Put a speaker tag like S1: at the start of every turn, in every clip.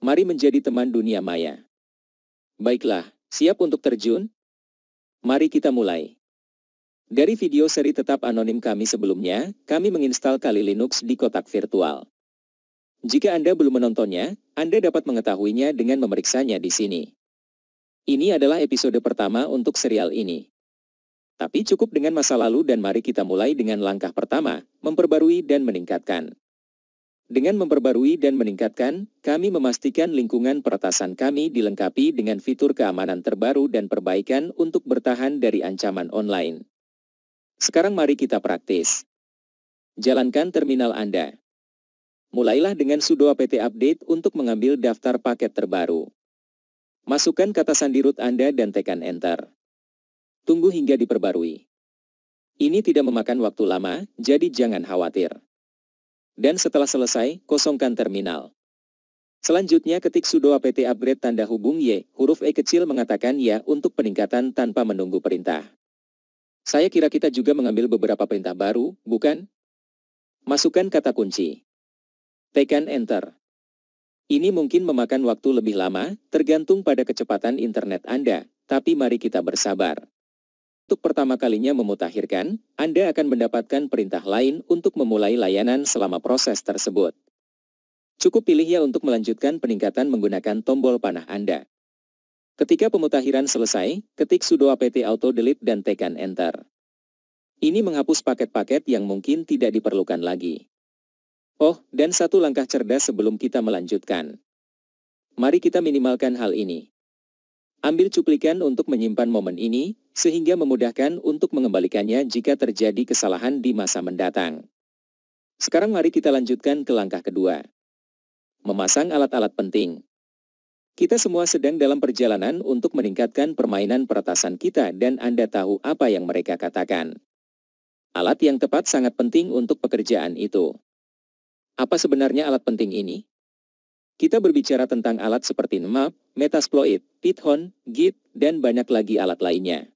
S1: Mari menjadi teman dunia maya. Baiklah, siap untuk terjun? Mari kita mulai. Dari video seri tetap anonim kami sebelumnya, kami menginstal Kali Linux di kotak virtual. Jika Anda belum menontonnya, Anda dapat mengetahuinya dengan memeriksanya di sini. Ini adalah episode pertama untuk serial ini. Tapi cukup dengan masa lalu dan mari kita mulai dengan langkah pertama, memperbarui dan meningkatkan. Dengan memperbarui dan meningkatkan, kami memastikan lingkungan peretasan kami dilengkapi dengan fitur keamanan terbaru dan perbaikan untuk bertahan dari ancaman online. Sekarang mari kita praktis. Jalankan terminal Anda. Mulailah dengan sudo apt update untuk mengambil daftar paket terbaru. Masukkan kata sandi root Anda dan tekan Enter. Tunggu hingga diperbarui. Ini tidak memakan waktu lama, jadi jangan khawatir dan setelah selesai, kosongkan terminal. Selanjutnya ketik sudo apt upgrade tanda hubung Y, huruf E kecil mengatakan ya untuk peningkatan tanpa menunggu perintah. Saya kira kita juga mengambil beberapa perintah baru, bukan? Masukkan kata kunci. Tekan Enter. Ini mungkin memakan waktu lebih lama, tergantung pada kecepatan internet Anda, tapi mari kita bersabar. Untuk pertama kalinya memutakhirkan, Anda akan mendapatkan perintah lain untuk memulai layanan selama proses tersebut. Cukup pilih ya untuk melanjutkan peningkatan menggunakan tombol panah Anda. Ketika pemutakhiran selesai, ketik sudo apt auto delete dan tekan enter. Ini menghapus paket-paket yang mungkin tidak diperlukan lagi. Oh, dan satu langkah cerdas sebelum kita melanjutkan. Mari kita minimalkan hal ini. Ambil cuplikan untuk menyimpan momen ini, sehingga memudahkan untuk mengembalikannya jika terjadi kesalahan di masa mendatang. Sekarang mari kita lanjutkan ke langkah kedua. Memasang alat-alat penting. Kita semua sedang dalam perjalanan untuk meningkatkan permainan peretasan kita dan Anda tahu apa yang mereka katakan. Alat yang tepat sangat penting untuk pekerjaan itu. Apa sebenarnya alat penting ini? Kita berbicara tentang alat seperti map, Metasploit, Python, Git, dan banyak lagi alat lainnya.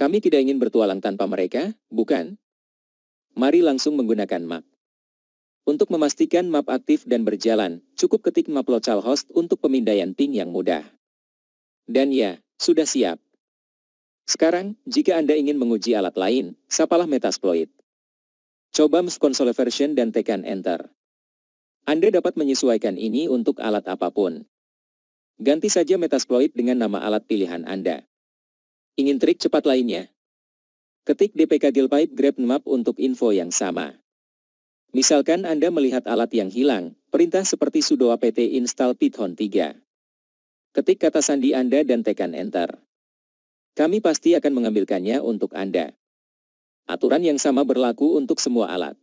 S1: Kami tidak ingin bertualang tanpa mereka, bukan? Mari langsung menggunakan map. Untuk memastikan map aktif dan berjalan, cukup ketik map localhost untuk pemindaian ping yang mudah. Dan ya, sudah siap. Sekarang, jika Anda ingin menguji alat lain, sapalah Metasploit. Coba ms console version dan tekan enter. Anda dapat menyesuaikan ini untuk alat apapun. Ganti saja Metasploit dengan nama alat pilihan Anda. Ingin trik cepat lainnya? Ketik DPK Gilpipe Grab Map untuk info yang sama. Misalkan Anda melihat alat yang hilang, perintah seperti sudo apt install python 3. Ketik kata sandi Anda dan tekan enter. Kami pasti akan mengambilkannya untuk Anda. Aturan yang sama berlaku untuk semua alat.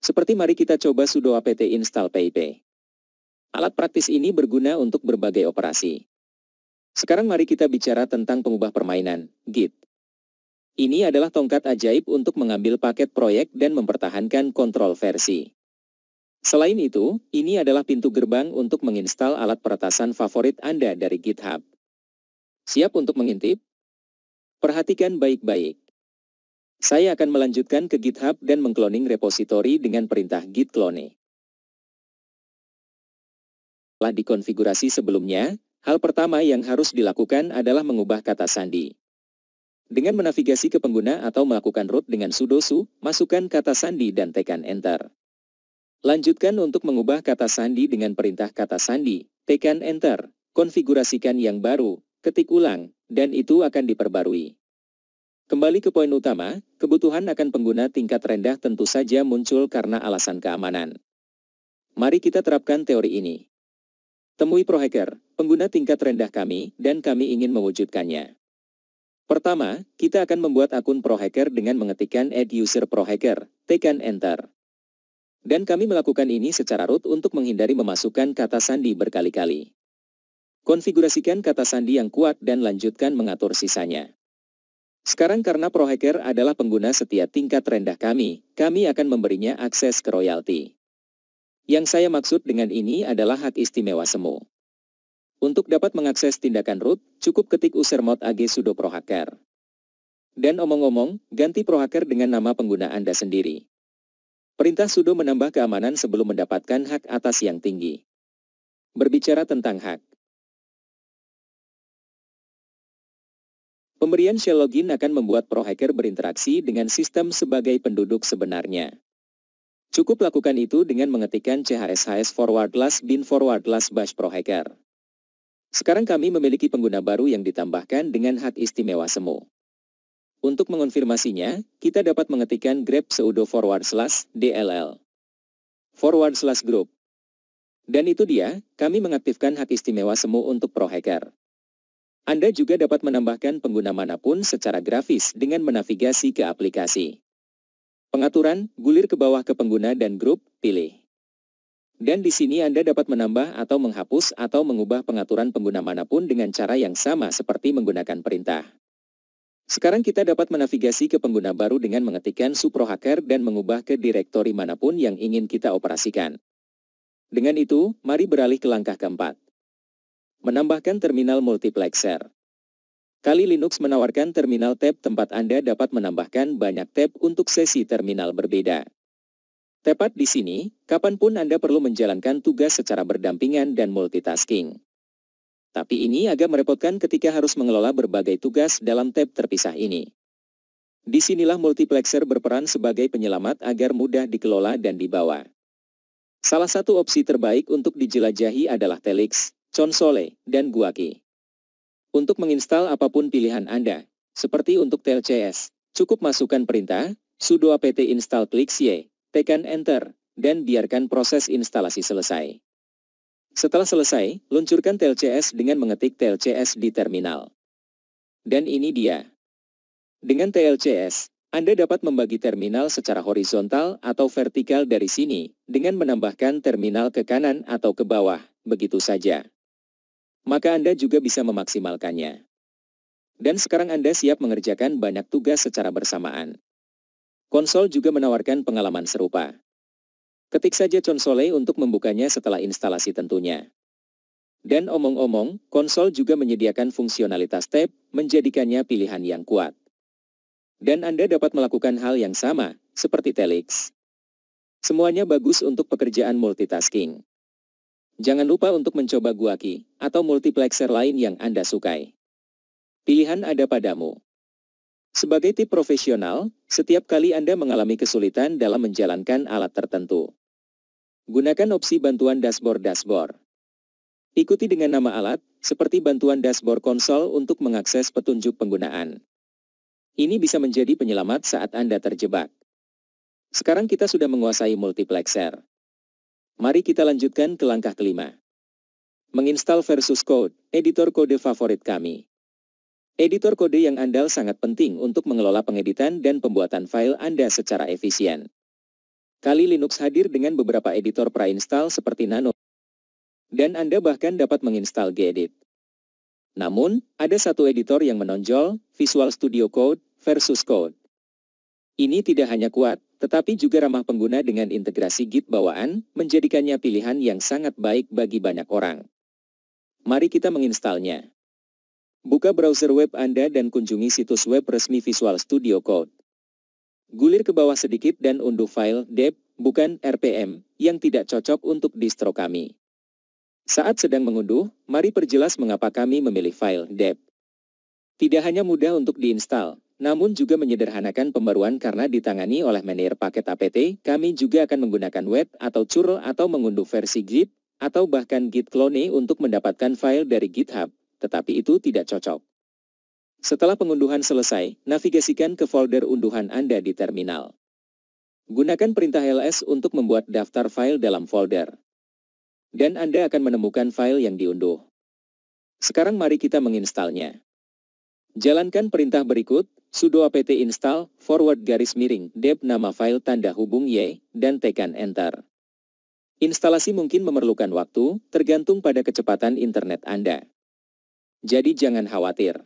S1: Seperti mari kita coba sudo apt install PIP. Alat praktis ini berguna untuk berbagai operasi. Sekarang mari kita bicara tentang pengubah permainan, Git. Ini adalah tongkat ajaib untuk mengambil paket proyek dan mempertahankan kontrol versi. Selain itu, ini adalah pintu gerbang untuk menginstal alat peretasan favorit Anda dari GitHub. Siap untuk mengintip? Perhatikan baik-baik. Saya akan melanjutkan ke GitHub dan mengkloning repositori dengan perintah git clone telah dikonfigurasi sebelumnya, hal pertama yang harus dilakukan adalah mengubah kata sandi. Dengan menavigasi ke pengguna atau melakukan root dengan sudo su, masukkan kata sandi dan tekan Enter. Lanjutkan untuk mengubah kata sandi dengan perintah kata sandi, tekan Enter, konfigurasikan yang baru, ketik ulang, dan itu akan diperbarui. Kembali ke poin utama, kebutuhan akan pengguna tingkat rendah tentu saja muncul karena alasan keamanan. Mari kita terapkan teori ini. Temui pro hacker, pengguna tingkat rendah kami, dan kami ingin mewujudkannya. Pertama, kita akan membuat akun pro hacker dengan mengetikkan add user pro hacker, tekan enter. Dan kami melakukan ini secara root untuk menghindari memasukkan kata sandi berkali-kali. Konfigurasikan kata sandi yang kuat dan lanjutkan mengatur sisanya. Sekarang karena ProHacker adalah pengguna setia tingkat rendah kami, kami akan memberinya akses ke royalti. Yang saya maksud dengan ini adalah hak istimewa semu. Untuk dapat mengakses tindakan root, cukup ketik usermod ag sudo prohacker. Dan omong-omong, ganti prohacker dengan nama pengguna Anda sendiri. Perintah sudo menambah keamanan sebelum mendapatkan hak atas yang tinggi. Berbicara tentang hak. Pemberian shell login akan membuat prohacker berinteraksi dengan sistem sebagai penduduk sebenarnya. Cukup lakukan itu dengan mengetikkan CHSHS last bin last bash prohacker. Sekarang kami memiliki pengguna baru yang ditambahkan dengan hak istimewa semu. Untuk mengonfirmasinya, kita dapat mengetikkan grep pseudo forward slash DLL. Forward slash group. Dan itu dia, kami mengaktifkan hak istimewa semu untuk prohacker. Anda juga dapat menambahkan pengguna manapun secara grafis dengan menavigasi ke aplikasi. Pengaturan, gulir ke bawah ke pengguna dan grup, pilih. Dan di sini Anda dapat menambah atau menghapus atau mengubah pengaturan pengguna manapun dengan cara yang sama seperti menggunakan perintah. Sekarang kita dapat menavigasi ke pengguna baru dengan mengetikkan Supro Hacker dan mengubah ke direktori manapun yang ingin kita operasikan. Dengan itu, mari beralih ke langkah keempat. Menambahkan terminal multiplexer. Kali Linux menawarkan terminal tab tempat Anda dapat menambahkan banyak tab untuk sesi terminal berbeda. Tepat di sini, kapanpun Anda perlu menjalankan tugas secara berdampingan dan multitasking. Tapi ini agak merepotkan ketika harus mengelola berbagai tugas dalam tab terpisah ini. Disinilah multiplexer berperan sebagai penyelamat agar mudah dikelola dan dibawa. Salah satu opsi terbaik untuk dijelajahi adalah Telix, Console, dan Guaki untuk menginstal apapun pilihan Anda. Seperti untuk TLCS, cukup masukkan perintah, sudo apt install klik Y, e, tekan Enter, dan biarkan proses instalasi selesai. Setelah selesai, luncurkan TLCS dengan mengetik TLCS di terminal. Dan ini dia. Dengan TLCS, Anda dapat membagi terminal secara horizontal atau vertikal dari sini, dengan menambahkan terminal ke kanan atau ke bawah, begitu saja maka Anda juga bisa memaksimalkannya. Dan sekarang Anda siap mengerjakan banyak tugas secara bersamaan. Konsol juga menawarkan pengalaman serupa. Ketik saja console untuk membukanya setelah instalasi tentunya. Dan omong-omong, konsol juga menyediakan fungsionalitas tab, menjadikannya pilihan yang kuat. Dan Anda dapat melakukan hal yang sama, seperti Telex. Semuanya bagus untuk pekerjaan multitasking. Jangan lupa untuk mencoba Guaki, atau multiplexer lain yang Anda sukai. Pilihan ada padamu. Sebagai tip profesional, setiap kali Anda mengalami kesulitan dalam menjalankan alat tertentu, gunakan opsi bantuan dashboard-dashboard. Ikuti dengan nama alat, seperti bantuan dashboard konsol untuk mengakses petunjuk penggunaan. Ini bisa menjadi penyelamat saat Anda terjebak. Sekarang kita sudah menguasai multiplexer. Mari kita lanjutkan ke langkah kelima. Menginstal versus code, editor kode favorit kami. Editor kode yang andal sangat penting untuk mengelola pengeditan dan pembuatan file Anda secara efisien. Kali Linux hadir dengan beberapa editor pre-install seperti Nano, dan Anda bahkan dapat menginstal gedit. Namun, ada satu editor yang menonjol, Visual Studio Code versus Code. Ini tidak hanya kuat, tetapi juga ramah pengguna dengan integrasi Git bawaan, menjadikannya pilihan yang sangat baik bagi banyak orang. Mari kita menginstalnya. Buka browser web Anda dan kunjungi situs web resmi Visual Studio Code. Gulir ke bawah sedikit dan unduh file deb, bukan RPM, yang tidak cocok untuk distro kami. Saat sedang mengunduh, mari perjelas mengapa kami memilih file deb. Tidak hanya mudah untuk diinstal, namun juga menyederhanakan pembaruan karena ditangani oleh manajer paket APT, kami juga akan menggunakan web atau curl atau mengunduh versi Git, atau bahkan Git clone untuk mendapatkan file dari GitHub, tetapi itu tidak cocok. Setelah pengunduhan selesai, navigasikan ke folder unduhan Anda di terminal. Gunakan perintah ls untuk membuat daftar file dalam folder. Dan Anda akan menemukan file yang diunduh. Sekarang mari kita menginstalnya. Jalankan perintah berikut, sudo apt install, forward garis miring, deb nama file tanda hubung Y, dan tekan enter. Instalasi mungkin memerlukan waktu, tergantung pada kecepatan internet Anda. Jadi jangan khawatir.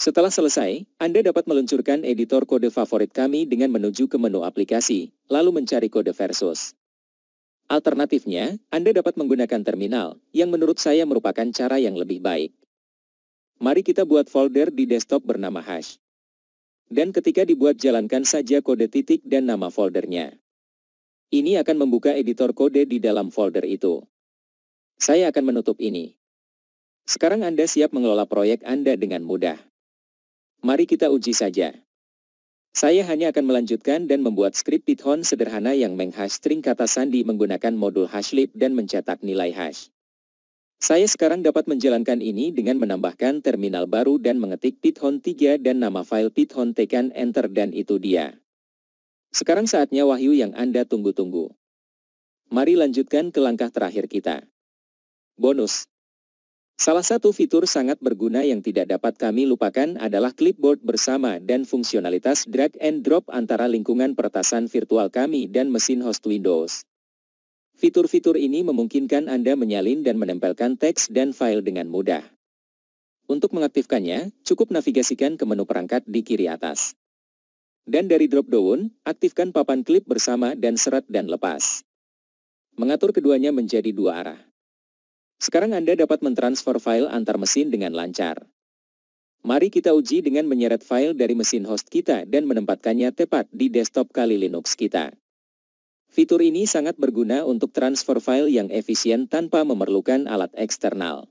S1: Setelah selesai, Anda dapat meluncurkan editor kode favorit kami dengan menuju ke menu aplikasi, lalu mencari kode versus. Alternatifnya, Anda dapat menggunakan terminal, yang menurut saya merupakan cara yang lebih baik. Mari kita buat folder di desktop bernama hash. Dan ketika dibuat jalankan saja kode titik dan nama foldernya. Ini akan membuka editor kode di dalam folder itu. Saya akan menutup ini. Sekarang Anda siap mengelola proyek Anda dengan mudah. Mari kita uji saja. Saya hanya akan melanjutkan dan membuat skrip Python sederhana yang menghash string kata sandi menggunakan modul hashlib dan mencetak nilai hash. Saya sekarang dapat menjalankan ini dengan menambahkan terminal baru dan mengetik Python 3 dan nama file Python tekan Enter dan itu dia. Sekarang saatnya wahyu yang Anda tunggu-tunggu. Mari lanjutkan ke langkah terakhir kita. Bonus. Salah satu fitur sangat berguna yang tidak dapat kami lupakan adalah clipboard bersama dan fungsionalitas drag and drop antara lingkungan peretasan virtual kami dan mesin host Windows. Fitur-fitur ini memungkinkan Anda menyalin dan menempelkan teks dan file dengan mudah. Untuk mengaktifkannya, cukup navigasikan ke menu perangkat di kiri atas. Dan dari drop down, aktifkan papan klip bersama dan serat dan lepas. Mengatur keduanya menjadi dua arah. Sekarang Anda dapat mentransfer file antar mesin dengan lancar. Mari kita uji dengan menyeret file dari mesin host kita dan menempatkannya tepat di desktop kali Linux kita. Fitur ini sangat berguna untuk transfer file yang efisien tanpa memerlukan alat eksternal.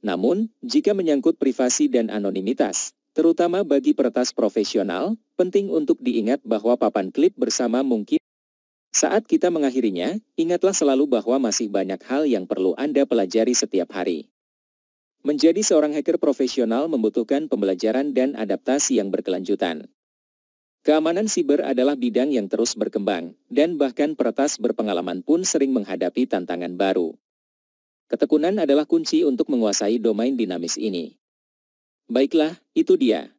S1: Namun, jika menyangkut privasi dan anonimitas, terutama bagi peretas profesional, penting untuk diingat bahwa papan klip bersama mungkin saat kita mengakhirinya, ingatlah selalu bahwa masih banyak hal yang perlu Anda pelajari setiap hari. Menjadi seorang hacker profesional membutuhkan pembelajaran dan adaptasi yang berkelanjutan. Keamanan siber adalah bidang yang terus berkembang, dan bahkan peretas berpengalaman pun sering menghadapi tantangan baru. Ketekunan adalah kunci untuk menguasai domain dinamis ini. Baiklah, itu dia.